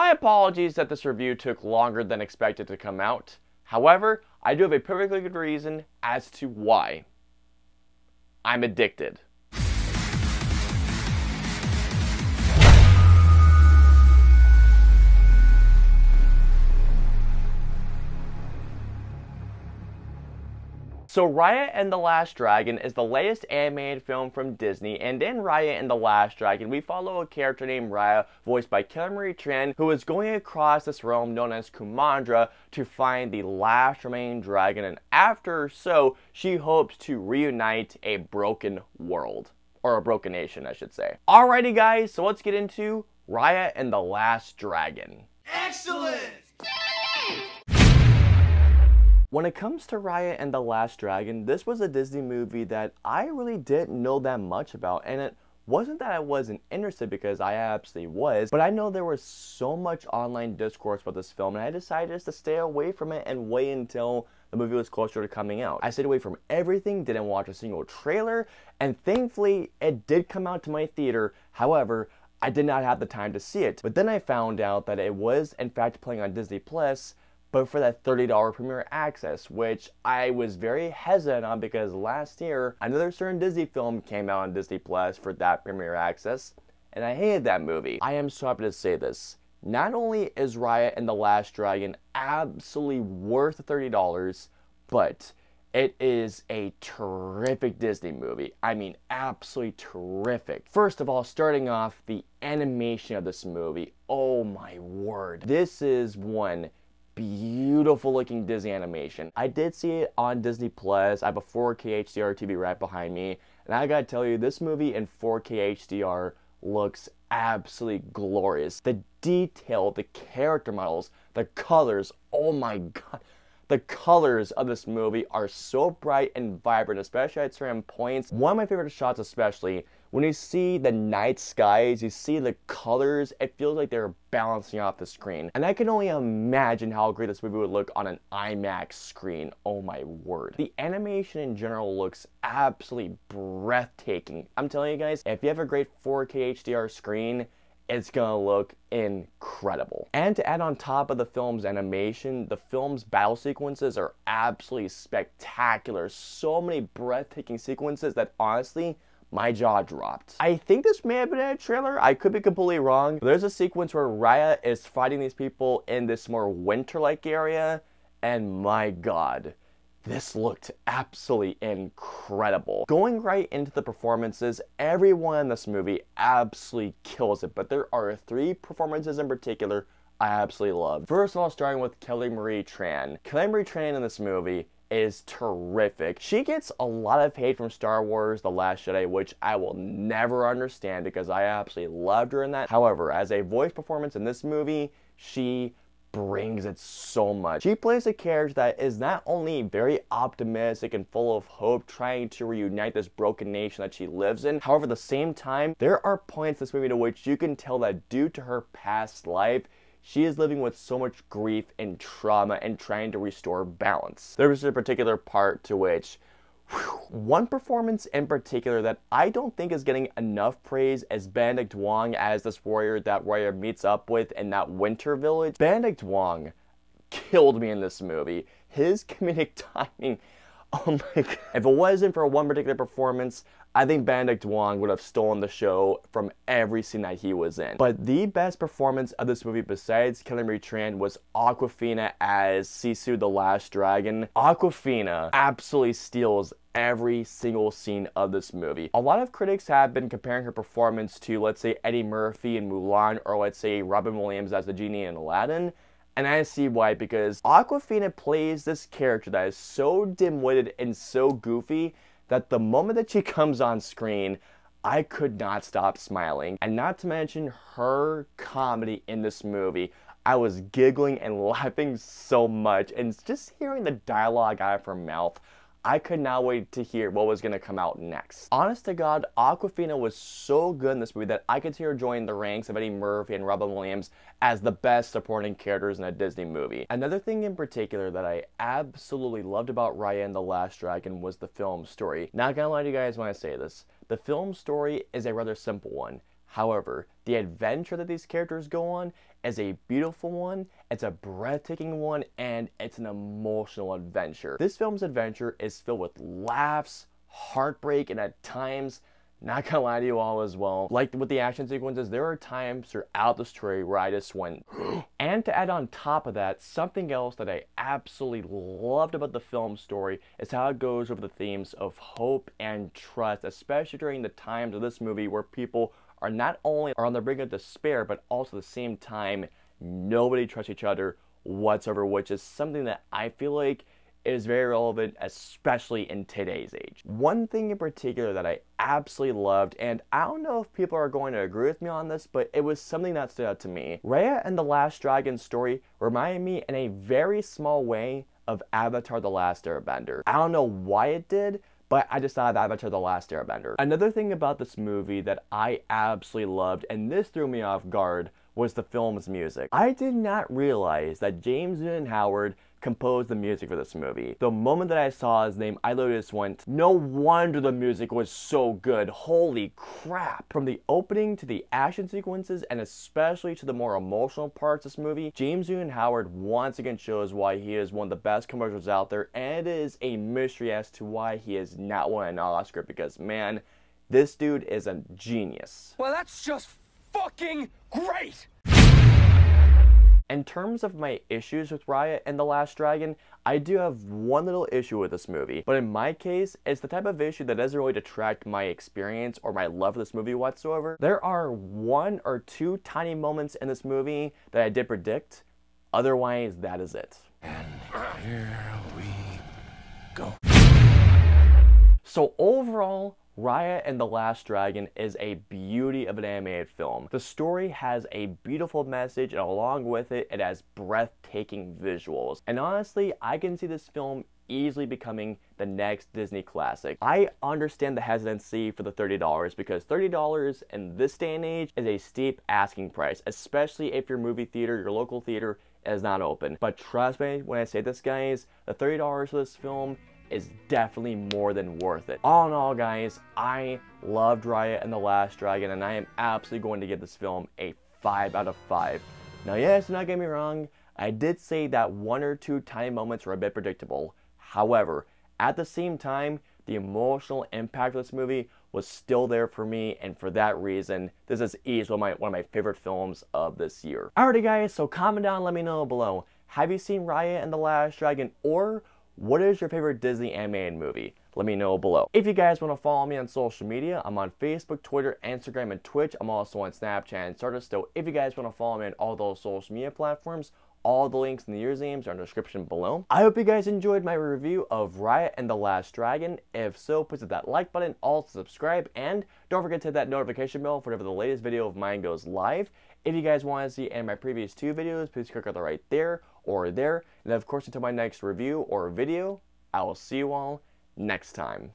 My apologies that this review took longer than expected to come out. However, I do have a perfectly good reason as to why. I'm addicted. So Raya and the Last Dragon is the latest animated film from Disney, and in Raya and the Last Dragon, we follow a character named Raya, voiced by Kelly Marie Tran, who is going across this realm known as Kumandra to find the last remaining dragon, and after so, she hopes to reunite a broken world. Or a broken nation, I should say. Alrighty guys, so let's get into Raya and the Last Dragon. Excellent! When it comes to Raya and the Last Dragon, this was a Disney movie that I really didn't know that much about, and it wasn't that I wasn't interested because I absolutely was, but I know there was so much online discourse about this film, and I decided just to stay away from it and wait until the movie was closer to coming out. I stayed away from everything, didn't watch a single trailer, and thankfully it did come out to my theater. However, I did not have the time to see it. But then I found out that it was in fact playing on Disney Plus but for that $30 premiere access, which I was very hesitant on because last year another certain Disney film came out on Disney Plus for that premiere access, and I hated that movie. I am so happy to say this. Not only is Riot and the Last Dragon absolutely worth $30, but it is a terrific Disney movie. I mean, absolutely terrific. First of all, starting off, the animation of this movie. Oh my word. This is one beautiful looking Disney animation. I did see it on Disney Plus. I have a 4K HDR TV right behind me. And I gotta tell you, this movie in 4K HDR looks absolutely glorious. The detail, the character models, the colors, oh my god. The colors of this movie are so bright and vibrant, especially at certain points. One of my favorite shots especially, when you see the night skies, you see the colors, it feels like they're balancing off the screen. And I can only imagine how great this movie would look on an IMAX screen. Oh my word. The animation in general looks absolutely breathtaking. I'm telling you guys, if you have a great 4K HDR screen, it's gonna look incredible. And to add on top of the film's animation, the film's battle sequences are absolutely spectacular. So many breathtaking sequences that honestly, my jaw dropped. I think this may have been a trailer. I could be completely wrong. There's a sequence where Raya is fighting these people in this more winter-like area, and my god this looked absolutely incredible. Going right into the performances, everyone in this movie absolutely kills it, but there are three performances in particular I absolutely love. First of all, starting with Kelly Marie Tran. Kelly Marie Tran in this movie is terrific. She gets a lot of hate from Star Wars The Last Jedi, which I will never understand because I absolutely loved her in that. However, as a voice performance in this movie, she brings it so much. She plays a character that is not only very optimistic and full of hope, trying to reunite this broken nation that she lives in, however, at the same time, there are points in this movie to which you can tell that due to her past life, she is living with so much grief and trauma and trying to restore balance. There was a particular part to which one performance in particular that I don't think is getting enough praise is Bandit Duong as this warrior that warrior meets up with in that winter village. Bandit Duong killed me in this movie. His comedic timing Oh my god. If it wasn't for one particular performance, I think Benedict Wong would have stolen the show from every scene that he was in. But the best performance of this movie besides Kelly Marie Tran was Aquafina as Sisu the Last Dragon. Aquafina absolutely steals every single scene of this movie. A lot of critics have been comparing her performance to, let's say, Eddie Murphy in Mulan, or let's say Robin Williams as the genie in Aladdin. And I see why, because Aquafina plays this character that is so dim-witted and so goofy that the moment that she comes on screen, I could not stop smiling. And not to mention her comedy in this movie. I was giggling and laughing so much, and just hearing the dialogue out of her mouth I could not wait to hear what was going to come out next. Honest to God, Aquafina was so good in this movie that I could see her join the ranks of Eddie Murphy and Robin Williams as the best supporting characters in a Disney movie. Another thing in particular that I absolutely loved about Raya and the Last Dragon was the film story. Not gonna lie to you guys when I say this, the film story is a rather simple one. However, the adventure that these characters go on is a beautiful one, it's a breathtaking one, and it's an emotional adventure. This film's adventure is filled with laughs, heartbreak, and at times, not gonna lie to you all as well. Like with the action sequences, there are times throughout the story where I just went, and to add on top of that, something else that I absolutely loved about the film story is how it goes over the themes of hope and trust, especially during the times of this movie where people are not only are on the brink of despair, but also at the same time, nobody trusts each other whatsoever, which is something that I feel like is very relevant, especially in today's age. One thing in particular that I absolutely loved, and I don't know if people are going to agree with me on this, but it was something that stood out to me. Raya and the Last Dragon story reminded me in a very small way of Avatar The Last Airbender. I don't know why it did, but I decided Avatar The Last Airbender. Another thing about this movie that I absolutely loved, and this threw me off guard, was the film's music. I did not realize that James Newton Howard composed the music for this movie. The moment that I saw his name, I literally just went, no wonder the music was so good. Holy crap. From the opening to the action sequences and especially to the more emotional parts of this movie, James Ewan Howard once again shows why he is one of the best commercials out there and it is a mystery as to why he has not won an Oscar because man, this dude is a genius. Well, that's just fucking great! in terms of my issues with Raya and The Last Dragon, I do have one little issue with this movie, but in my case, it's the type of issue that doesn't really detract my experience or my love for this movie whatsoever. There are one or two tiny moments in this movie that I did predict, otherwise that is it. And here we go. So overall, Raya and the Last Dragon is a beauty of an animated film. The story has a beautiful message and along with it, it has breathtaking visuals. And honestly, I can see this film easily becoming the next Disney classic. I understand the hesitancy for the $30 because $30 in this day and age is a steep asking price, especially if your movie theater, your local theater is not open. But trust me when I say this guys, the $30 for this film is definitely more than worth it. All in all, guys, I loved Riot and the Last Dragon, and I am absolutely going to give this film a 5 out of 5. Now, yes, do not get me wrong, I did say that one or two tiny moments were a bit predictable. However, at the same time, the emotional impact of this movie was still there for me, and for that reason, this is easily one, one of my favorite films of this year. Alrighty guys, so comment down let me know below. Have you seen Raya and the Last Dragon, or what is your favorite Disney animated movie? Let me know below. If you guys want to follow me on social media, I'm on Facebook, Twitter, Instagram, and Twitch. I'm also on Snapchat and Stardust. So if you guys want to follow me on all those social media platforms, all the links and the usernames are in the description below. I hope you guys enjoyed my review of Riot and the Last Dragon. If so, please hit that like button, also subscribe, and don't forget to hit that notification bell for whenever the latest video of mine goes live. If you guys want to see any of my previous two videos, please click on the right there or there. And of course until my next review or video, I will see you all next time.